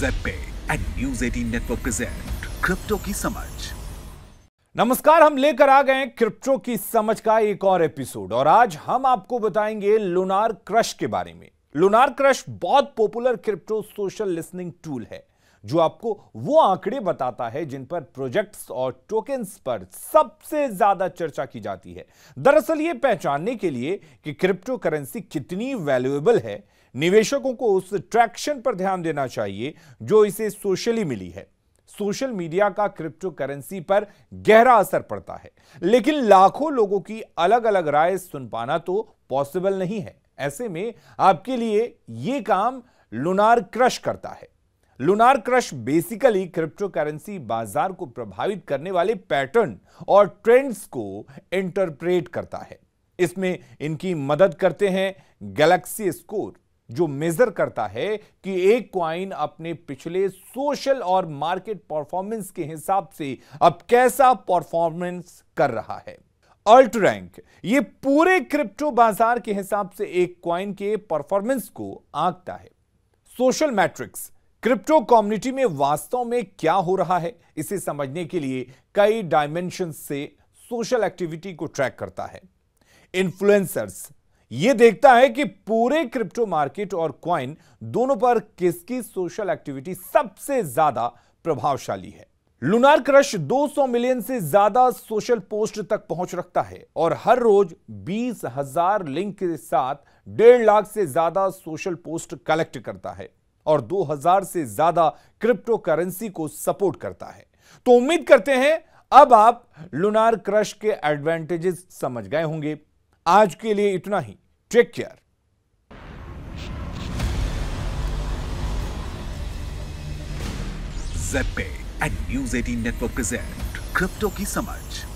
जेपे and news eighteen network present crypto की समझ नमस्कार हम लेकर आ गए क्रिप्टो की समझ का एक और एपिसोड और आज हम आपको बताएंगे लुनार क्रश के बारे में लुनार क्रश बहुत popular crypto social listening tool है जो आपको वो आंकड़े बताता है जिन पर प्रोजेक्ट्स और टोकन्स पर सबसे ज्यादा चर्चा की जाती है दरअसल ये पहचानने के लिए कि क्रिप्टो करेंसी कितनी वैल्यूएबल है निवेशकों को उस ट्रैक्शन पर ध्यान देना चाहिए जो इसे सोशली मिली है सोशल मीडिया का क्रिप्टो करेंसी पर गहरा असर पड़ता है लेकिन लाखों लोगों की अलग अलग राय सुन पाना तो पॉसिबल नहीं है ऐसे में आपके लिए यह काम लुनार क्रश करता है लुनार क्रश बेसिकली क्रिप्टोकरेंसी बाजार को प्रभावित करने वाले पैटर्न और ट्रेंड्स को इंटरप्रेट करता है इसमें इनकी मदद करते हैं गैलेक्सी स्कोर जो मेजर करता है कि एक क्वाइन अपने पिछले सोशल और मार्केट परफॉर्मेंस के हिसाब से अब कैसा परफॉर्मेंस कर रहा है अल्ट रैंक ये पूरे क्रिप्टो बाजार के हिसाब से एक क्वाइन के परफॉर्मेंस को आंकता है सोशल मैट्रिक्स क्रिप्टो कम्युनिटी में वास्तव में क्या हो रहा है इसे समझने के लिए कई डायमेंशन से सोशल एक्टिविटी को ट्रैक करता है इन्फ्लुएंसर्स ये देखता है कि पूरे क्रिप्टो मार्केट और क्वाइन दोनों पर किसकी सोशल एक्टिविटी सबसे ज्यादा प्रभावशाली है लुनार क्रश 200 मिलियन से ज्यादा सोशल पोस्ट तक पहुंच रखता है और हर रोज बीस हजार लिंक के साथ डेढ़ लाख से ज्यादा सोशल पोस्ट कलेक्ट करता है और 2000 से ज्यादा क्रिप्टो करेंसी को सपोर्ट करता है तो उम्मीद करते हैं अब आप लुनार क्रश के एडवांटेजेस समझ गए होंगे आज के लिए इतना ही टेक केयर जेपे and news eighteen network present crypto की समझ